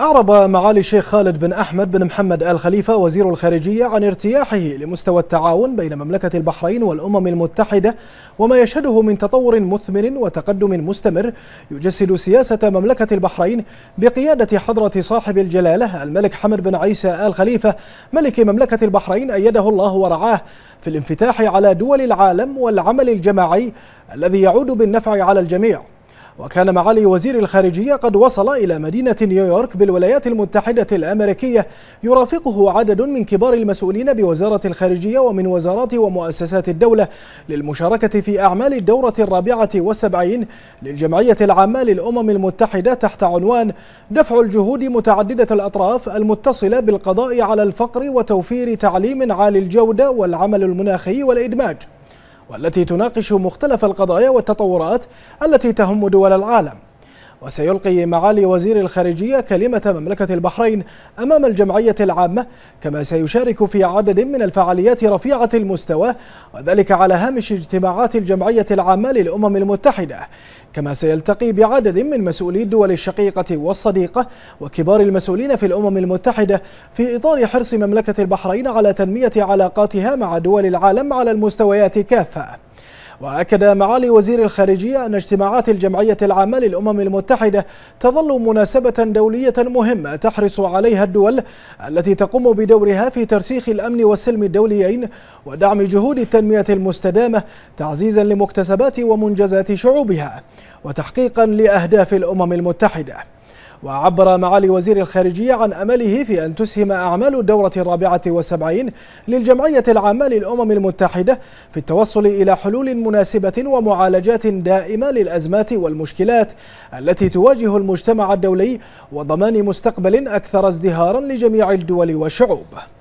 أعرب معالي الشيخ خالد بن أحمد بن محمد آل خليفة وزير الخارجية عن ارتياحه لمستوى التعاون بين مملكة البحرين والأمم المتحدة وما يشهده من تطور مثمر وتقدم مستمر يجسد سياسة مملكة البحرين بقيادة حضرة صاحب الجلالة الملك حمد بن عيسى آل خليفة ملك مملكة البحرين أيده الله ورعاه في الانفتاح على دول العالم والعمل الجماعي الذي يعود بالنفع على الجميع وكان معالي وزير الخارجية قد وصل إلى مدينة نيويورك بالولايات المتحدة الأمريكية يرافقه عدد من كبار المسؤولين بوزارة الخارجية ومن وزارات ومؤسسات الدولة للمشاركة في أعمال الدورة الرابعة والسبعين للجمعية العامة للأمم المتحدة تحت عنوان دفع الجهود متعددة الأطراف المتصلة بالقضاء على الفقر وتوفير تعليم عالي الجودة والعمل المناخي والإدماج والتي تناقش مختلف القضايا والتطورات التي تهم دول العالم وسيلقي معالي وزير الخارجية كلمة مملكة البحرين أمام الجمعية العامة كما سيشارك في عدد من الفعاليات رفيعة المستوى وذلك على هامش اجتماعات الجمعية العامة للأمم المتحدة كما سيلتقي بعدد من مسؤولي الدول الشقيقة والصديقة وكبار المسؤولين في الأمم المتحدة في إطار حرص مملكة البحرين على تنمية علاقاتها مع دول العالم على المستويات كافة وأكد معالي وزير الخارجية أن اجتماعات الجمعية العامة للأمم المتحدة تظل مناسبة دولية مهمة تحرص عليها الدول التي تقوم بدورها في ترسيخ الأمن والسلم الدوليين ودعم جهود التنمية المستدامة تعزيزا لمكتسبات ومنجزات شعوبها وتحقيقا لأهداف الأمم المتحدة وعبر معالي وزير الخارجية عن أمله في أن تسهم أعمال الدورة الرابعة والسبعين للجمعية العامة للأمم المتحدة في التوصل إلى حلول مناسبة ومعالجات دائمة للأزمات والمشكلات التي تواجه المجتمع الدولي وضمان مستقبل أكثر ازدهارا لجميع الدول والشعوب